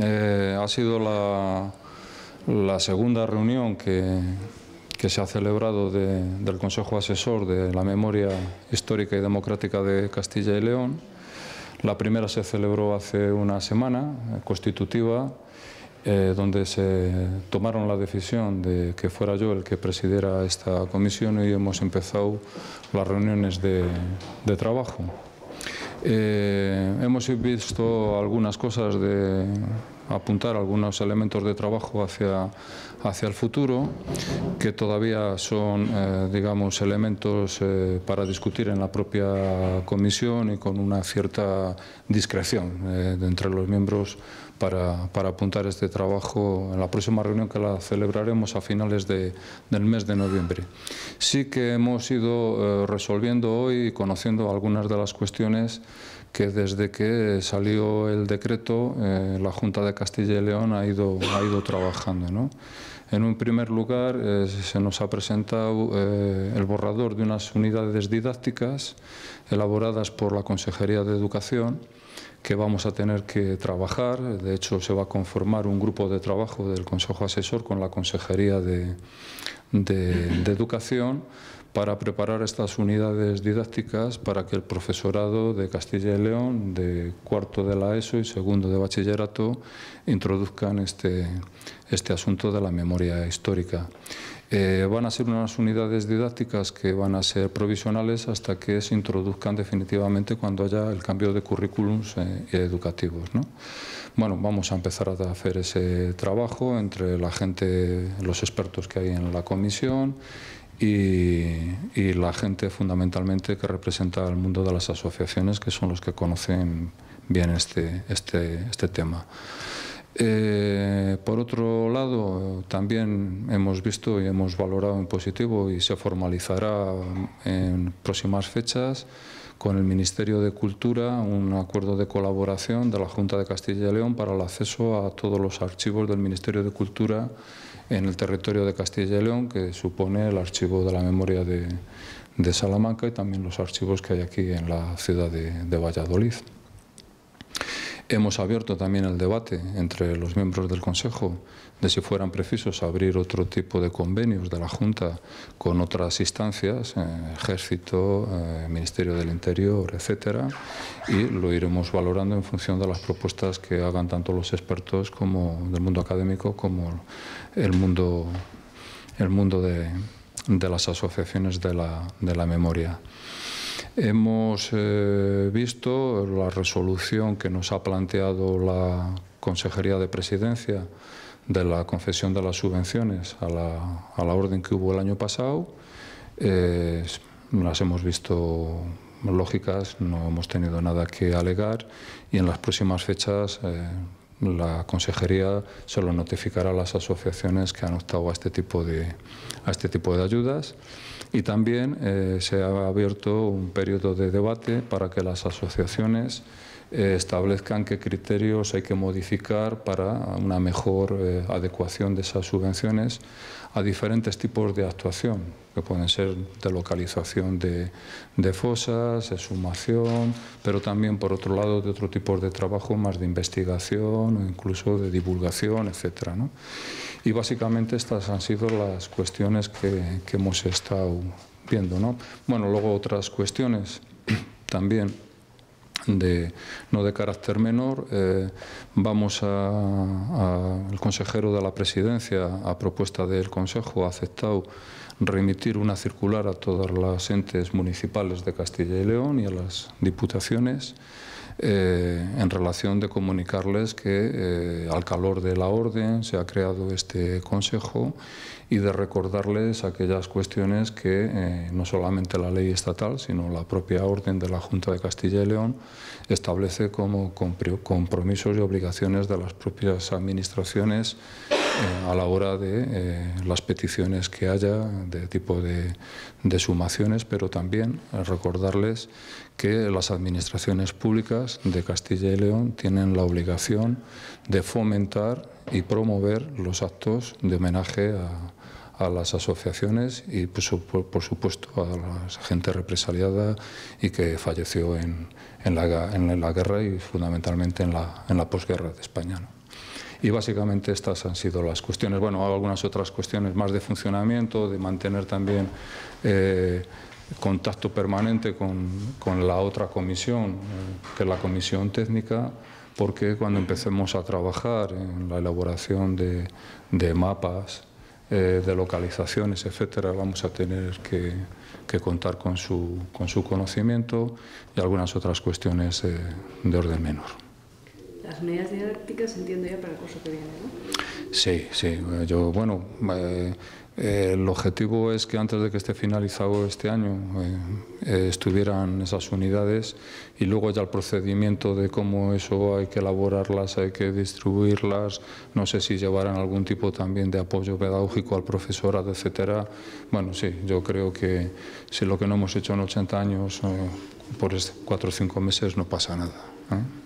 Eh, ha sido la, segunda reunión que, se ha celebrado del Consejo Asesor de la Memoria Histórica y Democrática de Castilla y León. La primera se celebró hace una semana, eh, constitutiva, eh, donde se tomaron la decisión de que fuera yo el que presidiera esta comisión y hemos empezado las reuniones de trabajo. Eh, hemos visto algunas cosas de apuntar algunos elementos de trabajo hacia, hacia el futuro, que todavía son, eh, digamos, elementos eh, para discutir en la propia comisión y con una cierta discreción entre los miembros para, apuntar este trabajo en la próxima reunión que la celebraremos a finales del mes de noviembre. Sí que hemos ido eh, resolviendo hoy y conociendo algunas de las cuestiones que desde que salió el decreto eh, la Junta de Castilla y León ha ido, ha ido trabajando. En un primer lugar eh, se nos ha presentado eh, el borrador de unas unidades didácticas elaboradas por la Consejería de Educación que vamos a tener que trabajar. De hecho, se va a conformar un grupo de trabajo del Consejo Asesor con la Consejería de Educación para preparar estas unidades didácticas para que el profesorado de Castilla y León, de cuarto de la ESO y segundo de bachillerato, introduzcan este, este asunto de la memoria histórica. Eh, van a ser unas unidades didácticas que van a ser provisionales hasta que se introduzcan definitivamente cuando haya el cambio de currículums eh, educativos. Bueno, vamos a empezar a hacer ese trabajo entre la gente, los expertos que hay en la comisión y, la gente fundamentalmente que representa el mundo de las asociaciones, que son los que conocen bien este, este, este tema. Eh, por otro lado, también hemos visto y hemos valorado en positivo y se formalizará en próximas fechas con el Ministerio de Cultura un acuerdo de colaboración de la Junta de Castilla y León para el acceso a todos los archivos del Ministerio de Cultura en el territorio de Castilla y León, que supone el archivo de la memoria de, Salamanca y también los archivos que hay aquí en la ciudad de, de Valladolid. Hemos abierto también el debate entre los miembros del Consejo de si fueran precisos abrir otro tipo de convenios de la Junta con otras instancias, eh, Ejército, eh, Ministerio del Interior, etcétera, y lo iremos valorando en función de las propuestas que hagan tanto los expertos como del mundo académico como el mundo el mundo de, las asociaciones de la, de la memoria. Hemos eh, visto la resolución que nos ha planteado la Consejería de Presidencia de la concesión de las subvenciones a la, orden que hubo el año pasado. las hemos visto lógicas, no hemos tenido nada que alegar y en las próximas fechas eh, la consejería se lo notificará a las asociaciones que han optado a este tipo de, este ayudas y también eh, se ha abierto un periodo de debate para que las asociaciones eh, establezcan qué criterios hay que modificar para una mejor eh, adecuación de esas subvenciones a diferentes tipos de actuación, que pueden ser de localización de, fosas, de sumación, pero también por otro lado de otro tipo de trabajo más de investigación o incluso de divulgación, etc. Y básicamente estas han sido las cuestiones que, hemos estado viendo. ¿no? Bueno, luego otras cuestiones también no de carácter menor. Eh, vamos al consejero de la presidencia, a propuesta del Consejo, ha aceptado remitir una circular a todas las entes municipales de Castilla y León y a las diputaciones. Eh, en relación de comunicarles que eh, al calor de la orden se ha creado este consejo y de recordarles aquellas cuestiones que eh, no solamente la ley estatal, sino la propia orden de la Junta de Castilla y León establece como compromisos y obligaciones de las propias administraciones eh, a la hora de eh, las peticiones que haya de tipo de, sumaciones, pero también eh, recordarles que las administraciones públicas de Castilla y León tienen la obligación de fomentar y promover los actos de homenaje a, las asociaciones y, pues, por, supuesto, a la gente represaliada y que falleció en, la, guerra y fundamentalmente en la, posguerra de España. Y básicamente estas han sido las cuestiones. Bueno, algunas otras cuestiones más de funcionamiento, de mantener también eh, contacto permanente con, la otra comisión, eh, que es la comisión técnica, porque cuando empecemos a trabajar en la elaboración de, de mapas, eh, de localizaciones, etcétera, vamos a tener que, que contar con su, con su, conocimiento y algunas otras cuestiones de orden menor las medidas didácticas, entiendo ya, para el curso que viene, ¿no? Sí, sí. Eh, yo, bueno, eh, eh, el objetivo es que antes de que esté finalizado este año estuvieran esas unidades y luego ya el procedimiento de cómo eso hay que elaborarlas, hay que distribuirlas, no sé si llevarán algún tipo también de apoyo pedagógico al profesorado, etcétera. Bueno, sí, yo creo que si lo que no hemos hecho en 80 años por 4 o 5 meses no pasa nada.